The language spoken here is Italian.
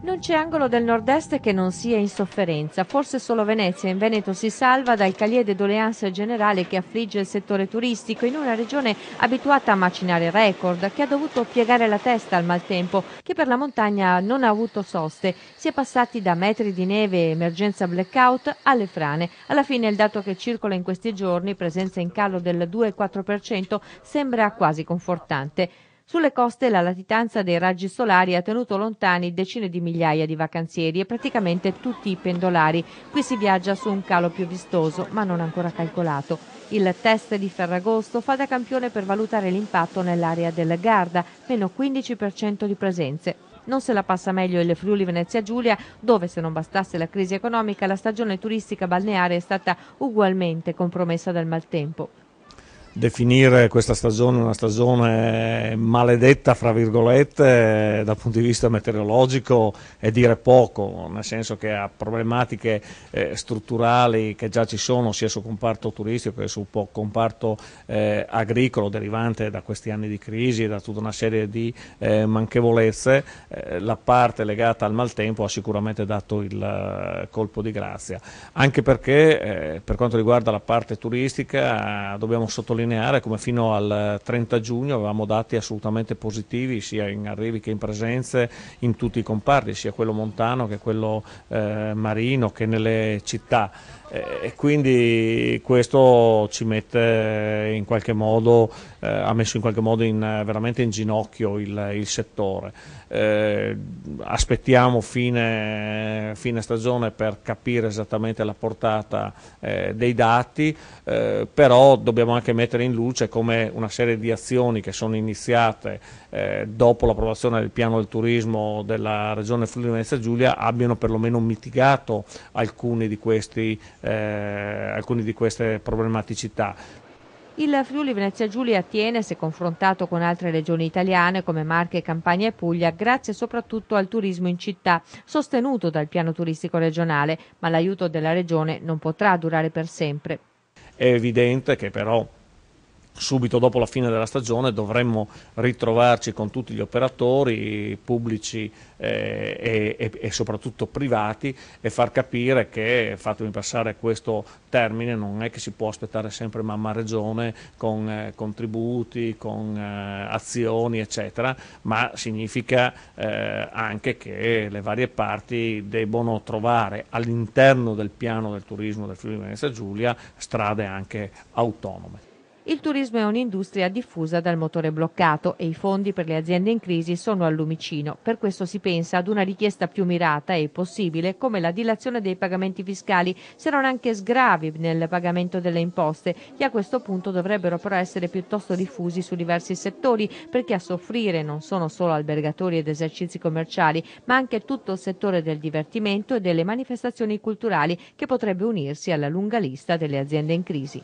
Non c'è angolo del nord-est che non sia in sofferenza, forse solo Venezia in Veneto si salva dal calier de doléance generale che affligge il settore turistico in una regione abituata a macinare record, che ha dovuto piegare la testa al maltempo, che per la montagna non ha avuto soste. Si è passati da metri di neve e emergenza blackout alle frane. Alla fine il dato che circola in questi giorni, presenza in calo del 2,4%, sembra quasi confortante. Sulle coste la latitanza dei raggi solari ha tenuto lontani decine di migliaia di vacanzieri e praticamente tutti i pendolari. Qui si viaggia su un calo più vistoso, ma non ancora calcolato. Il test di Ferragosto fa da campione per valutare l'impatto nell'area del Garda, meno 15% di presenze. Non se la passa meglio il Friuli Venezia Giulia, dove se non bastasse la crisi economica, la stagione turistica balneare è stata ugualmente compromessa dal maltempo definire questa stagione una stagione maledetta, fra virgolette, eh, dal punto di vista meteorologico è dire poco, nel senso che ha problematiche eh, strutturali che già ci sono sia sul comparto turistico che sul comparto eh, agricolo derivante da questi anni di crisi e da tutta una serie di eh, manchevolezze, eh, la parte legata al maltempo ha sicuramente dato il eh, colpo di grazia, anche perché per quanto riguarda la parte turistica dobbiamo sottolineare sottolineare come fino al 30 eh, giugno avevamo dati assolutamente positivi sia in arrivi che in presenze in tutti i comparti, sia quello montano che quello eh, marino che nelle città eh, e quindi questo ci mette in qualche modo, eh, ha messo in qualche modo in, veramente in ginocchio il, il settore. Eh, aspettiamo fine, fine, stagione per capire esattamente la portata eh, dei dati, eh, però dobbiamo anche mettere mettere in luce come una serie di azioni che sono iniziate eh, dopo l'approvazione del piano del turismo della regione Friuli Venezia Giulia abbiano perlomeno mitigato alcuni di, questi, eh, alcuni di queste problematicità. Il Friuli Venezia Giulia tiene, se confrontato con altre regioni italiane come Marche, Campania e Puglia, grazie soprattutto al turismo in città, sostenuto dal piano turistico regionale, ma l'aiuto della regione non potrà durare per sempre. È evidente che però subito dopo la fine della stagione dovremmo ritrovarci con tutti gli operatori pubblici eh, e, e, soprattutto privati e far capire che, fatemi passare questo termine, non è che si può aspettare sempre mamma regione con eh, contributi, con eh, azioni eccetera, ma significa eh, anche che le varie parti debbono trovare all'interno del piano del turismo del Friuli Venezia Giulia strade anche autonome. Il turismo è un'industria diffusa dal motore bloccato e i fondi per le aziende in crisi sono al lumicino. Per questo si pensa ad una richiesta più mirata e possibile come la dilazione dei pagamenti fiscali, se non anche sgravi nel pagamento delle imposte, che a questo punto dovrebbero però essere piuttosto diffusi su diversi settori, perché a soffrire non sono solo albergatori ed esercizi commerciali, ma anche tutto il settore del divertimento e delle manifestazioni culturali che potrebbe unirsi alla lunga lista delle aziende in crisi.